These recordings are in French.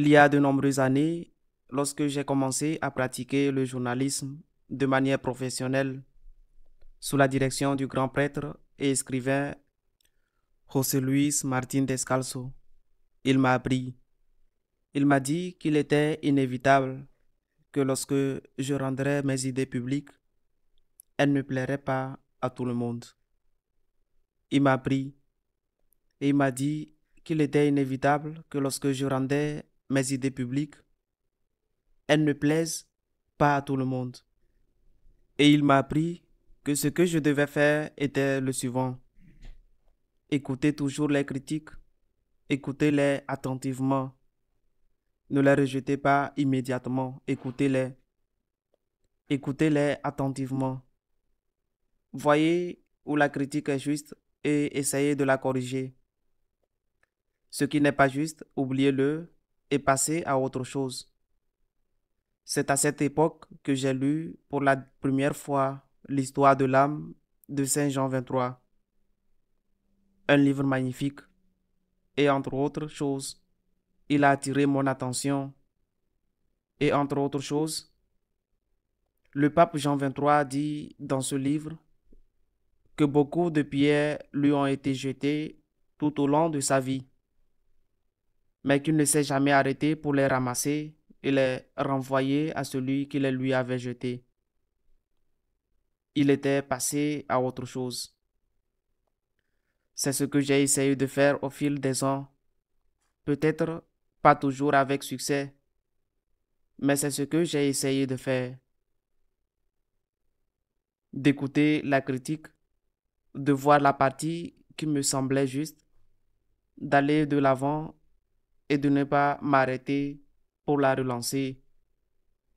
Il y a de nombreuses années, lorsque j'ai commencé à pratiquer le journalisme de manière professionnelle, sous la direction du grand prêtre et écrivain José Luis Martín Descalzo, il m'a appris. Il m'a dit qu'il était inévitable que lorsque je rendrais mes idées publiques, elles ne plairaient pas à tout le monde. Il m'a appris il m'a dit qu'il était inévitable que lorsque je rendais mes idées publiques, elles ne plaisent pas à tout le monde. Et il m'a appris que ce que je devais faire était le suivant. Écoutez toujours les critiques, écoutez-les attentivement. Ne les rejetez pas immédiatement, écoutez-les. Écoutez-les attentivement. Voyez où la critique est juste et essayez de la corriger. Ce qui n'est pas juste, oubliez-le et passer à autre chose. C'est à cette époque que j'ai lu pour la première fois l'histoire de l'âme de Saint Jean 23. Un livre magnifique. Et entre autres choses, il a attiré mon attention. Et entre autres choses, le pape Jean 23 dit dans ce livre que beaucoup de pierres lui ont été jetées tout au long de sa vie mais qu'il ne s'est jamais arrêté pour les ramasser et les renvoyer à celui qui les lui avait jetés. Il était passé à autre chose. C'est ce que j'ai essayé de faire au fil des ans. Peut-être pas toujours avec succès, mais c'est ce que j'ai essayé de faire. D'écouter la critique, de voir la partie qui me semblait juste, d'aller de l'avant et de ne pas m'arrêter pour la relancer,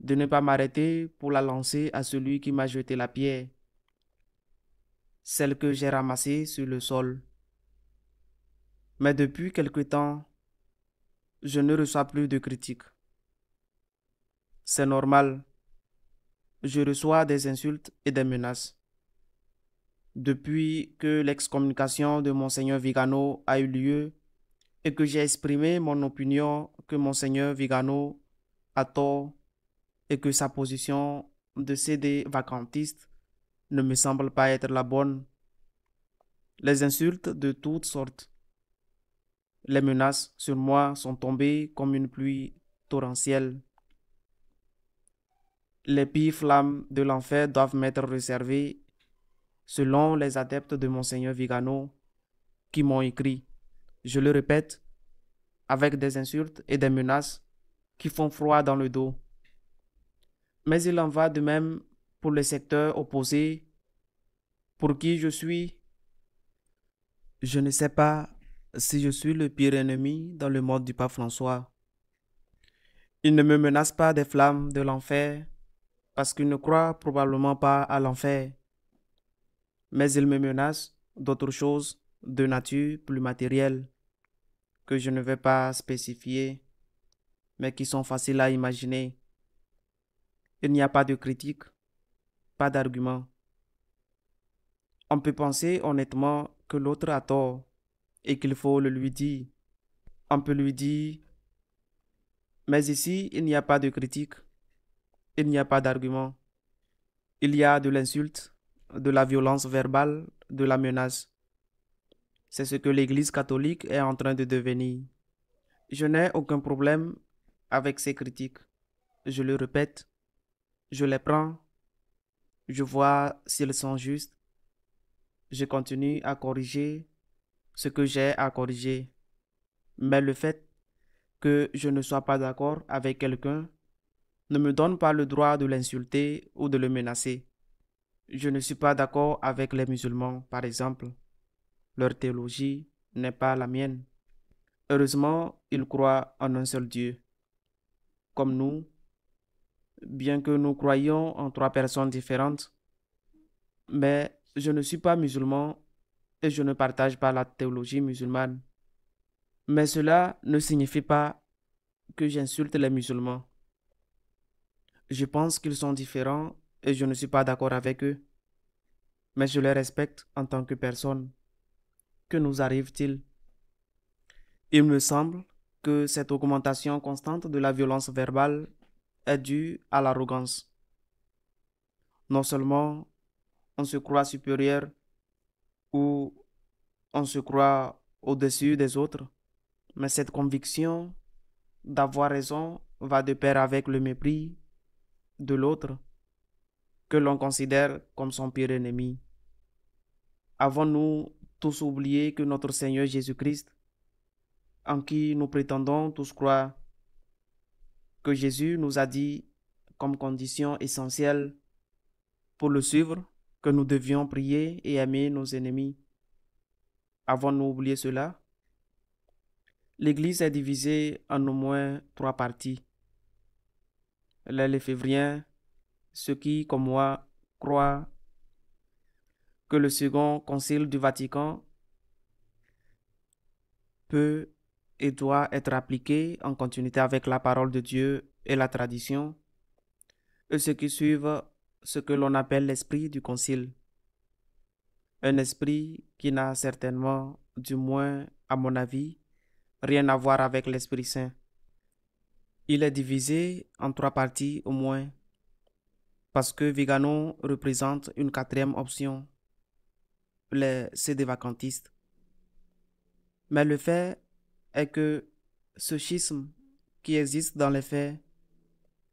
de ne pas m'arrêter pour la lancer à celui qui m'a jeté la pierre, celle que j'ai ramassée sur le sol. Mais depuis quelque temps, je ne reçois plus de critiques. C'est normal. Je reçois des insultes et des menaces. Depuis que l'excommunication de monseigneur Vigano a eu lieu et que j'ai exprimé mon opinion que monseigneur Vigano a tort et que sa position de CD vacantiste ne me semble pas être la bonne. Les insultes de toutes sortes, les menaces sur moi sont tombées comme une pluie torrentielle. Les pires flammes de l'enfer doivent m'être réservées selon les adeptes de monseigneur Vigano qui m'ont écrit je le répète, avec des insultes et des menaces qui font froid dans le dos. Mais il en va de même pour les secteurs opposés, pour qui je suis. Je ne sais pas si je suis le pire ennemi dans le monde du pape François. Il ne me menace pas des flammes de l'enfer, parce qu'il ne croit probablement pas à l'enfer. Mais il me menace d'autres choses de nature plus matérielle que je ne vais pas spécifier, mais qui sont faciles à imaginer. Il n'y a pas de critique, pas d'argument. On peut penser honnêtement que l'autre a tort et qu'il faut le lui dire. On peut lui dire, mais ici, il n'y a pas de critique, il n'y a pas d'argument. Il y a de l'insulte, de la violence verbale, de la menace. C'est ce que l'Église catholique est en train de devenir. Je n'ai aucun problème avec ces critiques. Je les répète, je les prends, je vois s'ils sont justes. Je continue à corriger ce que j'ai à corriger. Mais le fait que je ne sois pas d'accord avec quelqu'un ne me donne pas le droit de l'insulter ou de le menacer. Je ne suis pas d'accord avec les musulmans, par exemple. Leur théologie n'est pas la mienne. Heureusement, ils croient en un seul Dieu. Comme nous, bien que nous croyions en trois personnes différentes, mais je ne suis pas musulman et je ne partage pas la théologie musulmane. Mais cela ne signifie pas que j'insulte les musulmans. Je pense qu'ils sont différents et je ne suis pas d'accord avec eux, mais je les respecte en tant que personne nous arrive-t-il Il me semble que cette augmentation constante de la violence verbale est due à l'arrogance. Non seulement on se croit supérieur ou on se croit au-dessus des autres, mais cette conviction d'avoir raison va de pair avec le mépris de l'autre que l'on considère comme son pire ennemi. Avons-nous tous oublier que notre Seigneur Jésus-Christ, en qui nous prétendons tous croire, que Jésus nous a dit comme condition essentielle pour le suivre que nous devions prier et aimer nos ennemis. Avons-nous oublié cela L'Église est divisée en au moins trois parties. Les Févriens, ceux qui, comme moi, croient le Second Concile du Vatican peut et doit être appliqué en continuité avec la parole de Dieu et la tradition, et ce qui suit ce que l'on appelle l'esprit du Concile. Un esprit qui n'a certainement, du moins à mon avis, rien à voir avec l'Esprit Saint. Il est divisé en trois parties au moins, parce que Vigano représente une quatrième option les CD vacantistes. Mais le fait est que ce schisme qui existe dans les faits,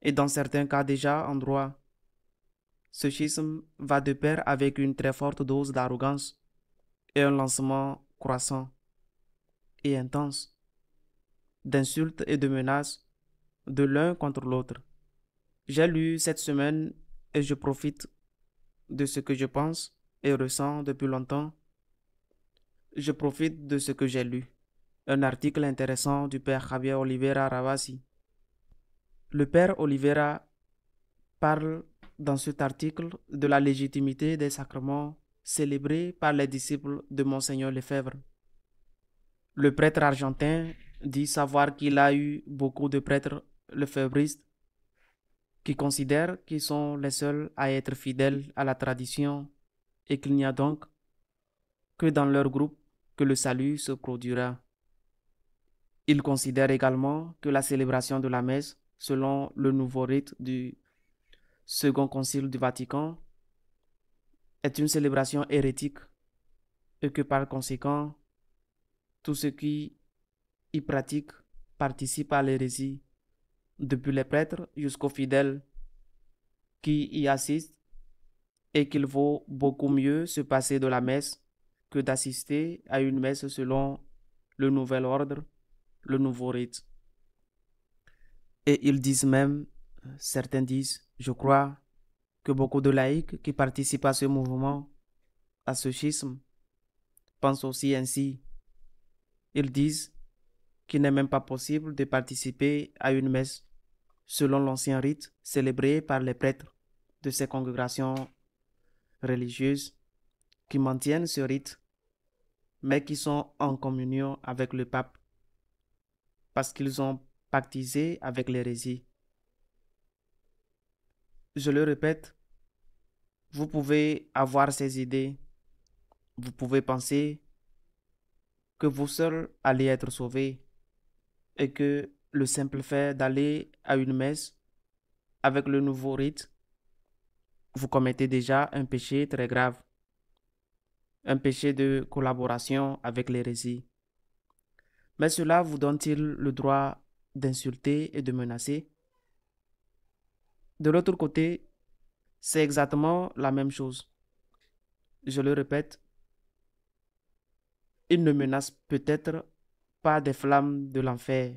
et dans certains cas déjà en droit, ce schisme va de pair avec une très forte dose d'arrogance et un lancement croissant et intense d'insultes et de menaces de l'un contre l'autre. J'ai lu cette semaine et je profite de ce que je pense et ressent depuis longtemps, je profite de ce que j'ai lu. Un article intéressant du père Javier Oliveira Ravasi. Le père Oliveira parle dans cet article de la légitimité des sacrements célébrés par les disciples de Monseigneur Lefebvre. Le prêtre argentin dit savoir qu'il a eu beaucoup de prêtres Lefebristes qui considèrent qu'ils sont les seuls à être fidèles à la tradition et qu'il n'y a donc que dans leur groupe que le salut se produira. Il considère également que la célébration de la messe, selon le nouveau rite du Second Concile du Vatican, est une célébration hérétique et que par conséquent, tout ceux qui y pratique participe à l'hérésie, depuis les prêtres jusqu'aux fidèles qui y assistent et qu'il vaut beaucoup mieux se passer de la messe que d'assister à une messe selon le nouvel ordre, le nouveau rite. Et ils disent même, certains disent, je crois, que beaucoup de laïcs qui participent à ce mouvement, à ce schisme, pensent aussi ainsi. Ils disent qu'il n'est même pas possible de participer à une messe selon l'ancien rite célébré par les prêtres de ces congrégations religieuses qui maintiennent ce rite, mais qui sont en communion avec le pape parce qu'ils ont pactisé avec l'hérésie. Je le répète, vous pouvez avoir ces idées, vous pouvez penser que vous seul allez être sauvé et que le simple fait d'aller à une messe avec le nouveau rite vous commettez déjà un péché très grave, un péché de collaboration avec l'hérésie. Mais cela vous donne-t-il le droit d'insulter et de menacer De l'autre côté, c'est exactement la même chose. Je le répète, il ne menace peut-être pas des flammes de l'enfer,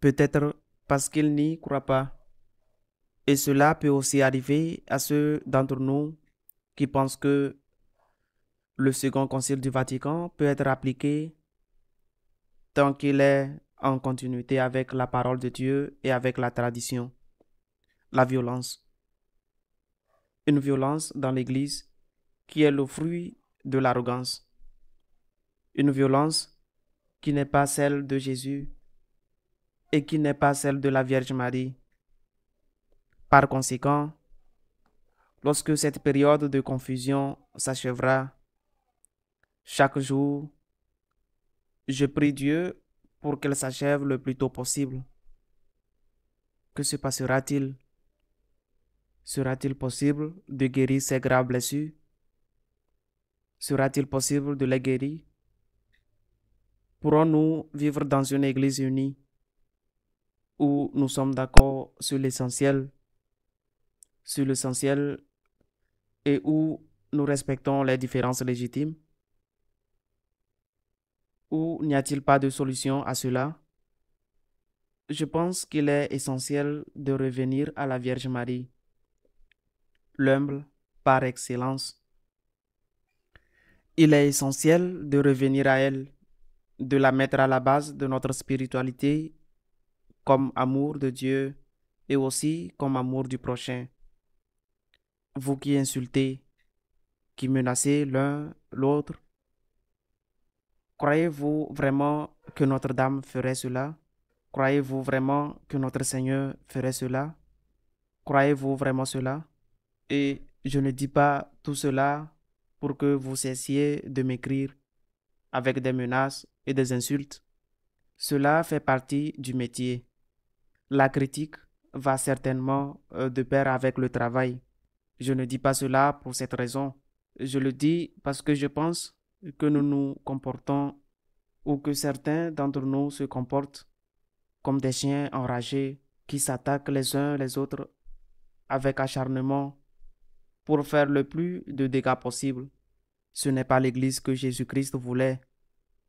peut-être parce qu'il n'y croit pas. Et cela peut aussi arriver à ceux d'entre nous qui pensent que le second concile du Vatican peut être appliqué tant qu'il est en continuité avec la parole de Dieu et avec la tradition. La violence. Une violence dans l'Église qui est le fruit de l'arrogance. Une violence qui n'est pas celle de Jésus et qui n'est pas celle de la Vierge Marie par conséquent, lorsque cette période de confusion s'achèvera, chaque jour, je prie Dieu pour qu'elle s'achève le plus tôt possible. Que se passera-t-il Sera-t-il possible de guérir ces graves blessures Sera-t-il possible de les guérir Pourrons-nous vivre dans une Église unie où nous sommes d'accord sur l'essentiel sur l'essentiel et où nous respectons les différences légitimes Ou n'y a-t-il pas de solution à cela Je pense qu'il est essentiel de revenir à la Vierge Marie, l'humble par excellence. Il est essentiel de revenir à elle, de la mettre à la base de notre spiritualité comme amour de Dieu et aussi comme amour du prochain vous qui insultez, qui menacez l'un l'autre, croyez-vous vraiment que Notre-Dame ferait cela Croyez-vous vraiment que notre Seigneur ferait cela Croyez-vous vraiment cela Et je ne dis pas tout cela pour que vous cessiez de m'écrire avec des menaces et des insultes. Cela fait partie du métier. La critique va certainement euh, de pair avec le travail. Je ne dis pas cela pour cette raison. Je le dis parce que je pense que nous nous comportons ou que certains d'entre nous se comportent comme des chiens enragés qui s'attaquent les uns les autres avec acharnement pour faire le plus de dégâts possible. Ce n'est pas l'Église que Jésus-Christ voulait.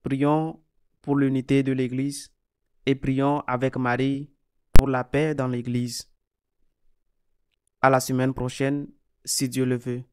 Prions pour l'unité de l'Église et prions avec Marie pour la paix dans l'Église. À la semaine prochaine si Dieu le veut.